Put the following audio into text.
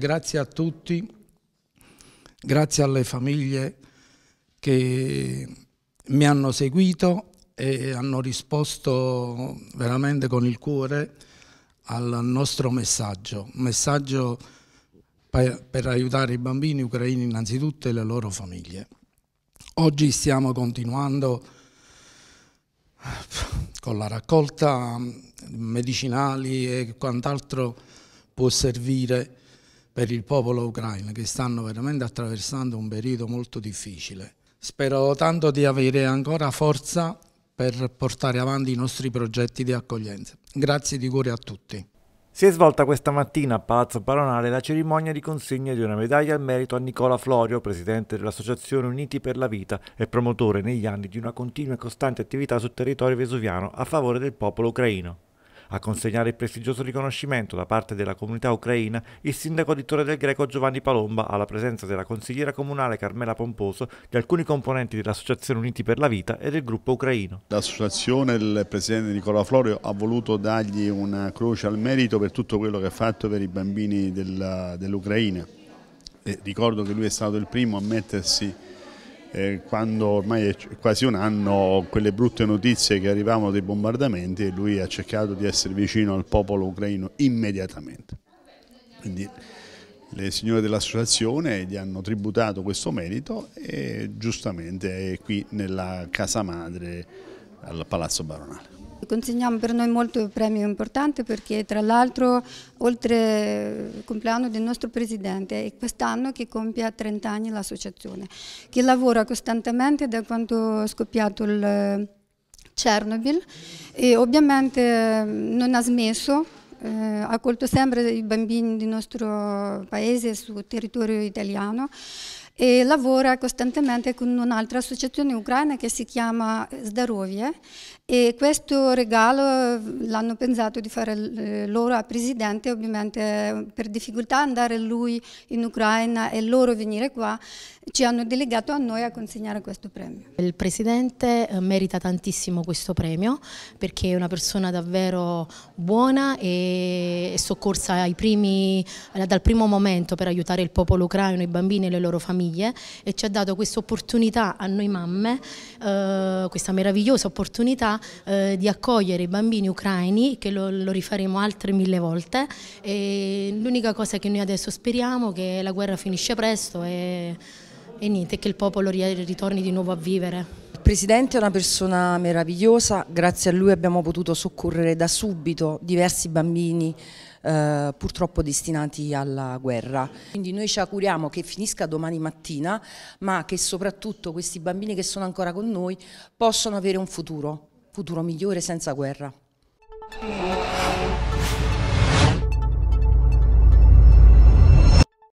Grazie a tutti, grazie alle famiglie che mi hanno seguito e hanno risposto veramente con il cuore al nostro messaggio, un messaggio per aiutare i bambini ucraini innanzitutto e le loro famiglie. Oggi stiamo continuando con la raccolta medicinali e quant'altro può servire per il popolo ucraino che stanno veramente attraversando un periodo molto difficile. Spero tanto di avere ancora forza per portare avanti i nostri progetti di accoglienza. Grazie di cuore a tutti. Si è svolta questa mattina a Palazzo Baronale la cerimonia di consegna di una medaglia al merito a Nicola Florio, presidente dell'Associazione Uniti per la Vita e promotore negli anni di una continua e costante attività sul territorio vesuviano a favore del popolo ucraino. A consegnare il prestigioso riconoscimento da parte della comunità ucraina il sindaco di Torre del Greco Giovanni Palomba alla presenza della consigliera comunale Carmela Pomposo, di alcuni componenti dell'Associazione Uniti per la Vita e del gruppo ucraino. L'associazione, il presidente Nicola Florio, ha voluto dargli una croce al merito per tutto quello che ha fatto per i bambini dell'Ucraina. Dell ricordo che lui è stato il primo a mettersi eh, quando ormai è quasi un anno quelle brutte notizie che arrivavano dei bombardamenti e lui ha cercato di essere vicino al popolo ucraino immediatamente. Quindi le signore dell'associazione gli hanno tributato questo merito e giustamente è qui nella casa madre al Palazzo Baronale. Consegniamo per noi molto premio importante perché tra l'altro oltre al compleanno del nostro presidente è quest'anno che compie 30 anni l'associazione, che lavora costantemente da quando è scoppiato il eh, Chernobyl e ovviamente mm, non ha smesso eh, ha accolto sempre i bambini del nostro paese sul territorio italiano e lavora costantemente con un'altra associazione ucraina che si chiama Здоров'я e questo regalo l'hanno pensato di fare eh, loro a presidente, ovviamente per difficoltà andare lui in Ucraina e loro venire qua, ci hanno delegato a noi a consegnare questo premio. Il Presidente eh, merita tantissimo questo premio perché è una persona davvero buona e soccorsa primi, eh, dal primo momento per aiutare il popolo ucraino, i bambini e le loro famiglie e ci ha dato questa opportunità a noi mamme, eh, questa meravigliosa opportunità di accogliere i bambini ucraini che lo, rifaremo altre mille volte l'unica cosa che noi adesso speriamo è che la guerra finisce presto e e niente, che il popolo ritorni di nuovo a vivere. Il Presidente è una persona meravigliosa, grazie a lui abbiamo potuto soccorrere da subito diversi bambini eh, purtroppo destinati alla guerra. Quindi noi ci auguriamo che finisca domani mattina, ma che soprattutto questi bambini che sono ancora con noi possano avere un futuro, futuro migliore senza guerra.